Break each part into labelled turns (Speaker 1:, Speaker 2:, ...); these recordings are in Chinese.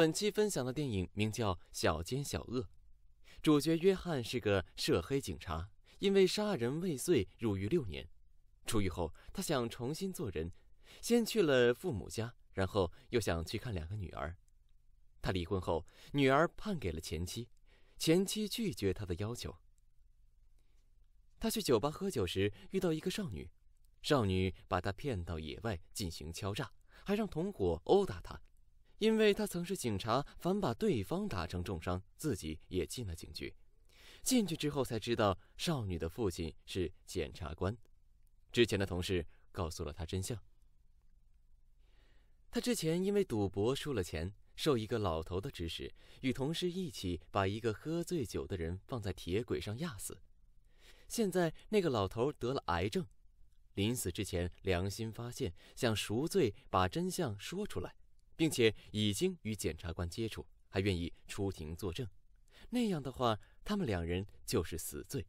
Speaker 1: 本期分享的电影名叫《小奸小恶》，主角约翰是个涉黑警察，因为杀人未遂入狱六年。出狱后，他想重新做人，先去了父母家，然后又想去看两个女儿。他离婚后，女儿判给了前妻，前妻拒绝他的要求。他去酒吧喝酒时遇到一个少女，少女把他骗到野外进行敲诈，还让同伙殴打他。因为他曾是警察，反把对方打成重伤，自己也进了警局。进去之后才知道，少女的父亲是检察官。之前的同事告诉了他真相。他之前因为赌博输了钱，受一个老头的指使，与同事一起把一个喝醉酒的人放在铁轨上压死。现在那个老头得了癌症，临死之前良心发现，想赎罪，把真相说出来。并且已经与检察官接触，还愿意出庭作证。那样的话，他们两人就是死罪。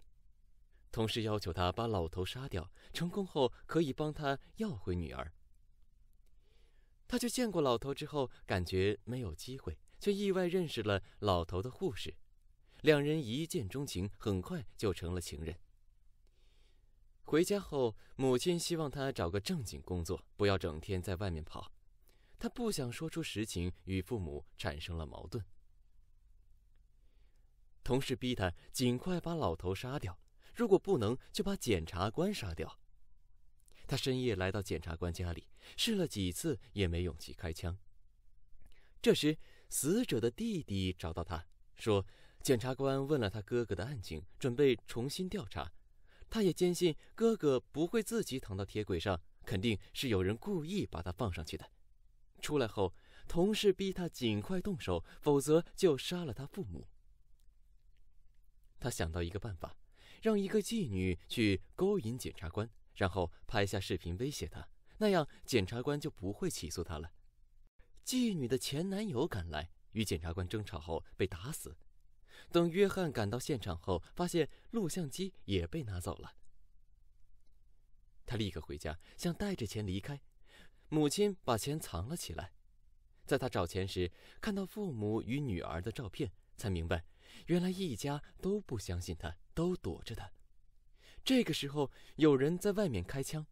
Speaker 1: 同时要求他把老头杀掉，成功后可以帮他要回女儿。他就见过老头之后，感觉没有机会，却意外认识了老头的护士，两人一见钟情，很快就成了情人。回家后，母亲希望他找个正经工作，不要整天在外面跑。他不想说出实情，与父母产生了矛盾。同事逼他尽快把老头杀掉，如果不能，就把检察官杀掉。他深夜来到检察官家里，试了几次也没勇气开枪。这时，死者的弟弟找到他，说检察官问了他哥哥的案情，准备重新调查。他也坚信哥哥不会自己躺到铁轨上，肯定是有人故意把他放上去的。出来后，同事逼他尽快动手，否则就杀了他父母。他想到一个办法，让一个妓女去勾引检察官，然后拍下视频威胁他，那样检察官就不会起诉他了。妓女的前男友赶来与检察官争吵后被打死。等约翰赶到现场后，发现录像机也被拿走了。他立刻回家，想带着钱离开。母亲把钱藏了起来，在他找钱时，看到父母与女儿的照片，才明白，原来一家都不相信他，都躲着他。这个时候，有人在外面开枪，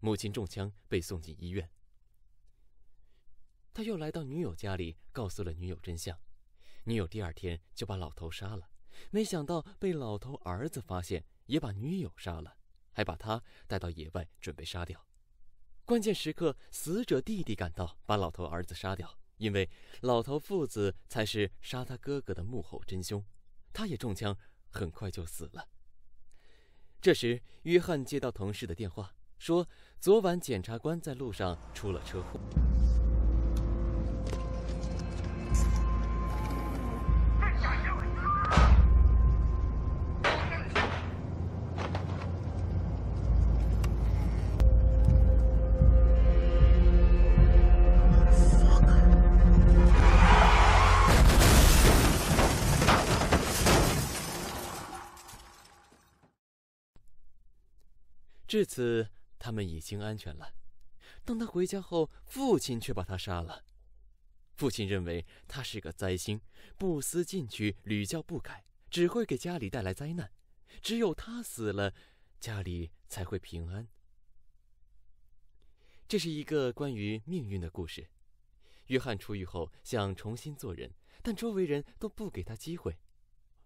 Speaker 1: 母亲中枪被送进医院。他又来到女友家里，告诉了女友真相，女友第二天就把老头杀了，没想到被老头儿子发现，也把女友杀了，还把他带到野外准备杀掉。关键时刻，死者弟弟赶到，把老头儿子杀掉，因为老头父子才是杀他哥哥的幕后真凶。他也中枪，很快就死了。这时，约翰接到同事的电话，说昨晚检察官在路上出了车祸。至此，他们已经安全了。当他回家后，父亲却把他杀了。父亲认为他是个灾星，不思进取，屡教不改，只会给家里带来灾难。只有他死了，家里才会平安。这是一个关于命运的故事。约翰出狱后想重新做人，但周围人都不给他机会。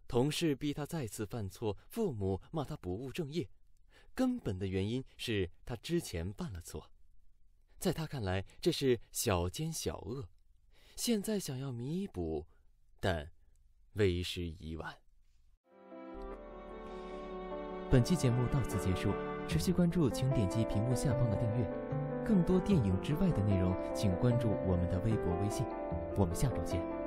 Speaker 1: 同事逼他再次犯错，父母骂他不务正业。根本的原因是他之前犯了错，在他看来这是小奸小恶，现在想要弥补，但为时已晚。本期节目到此结束，持续关注请点击屏幕下方的订阅，更多电影之外的内容请关注我们的微博微信，我们下周见。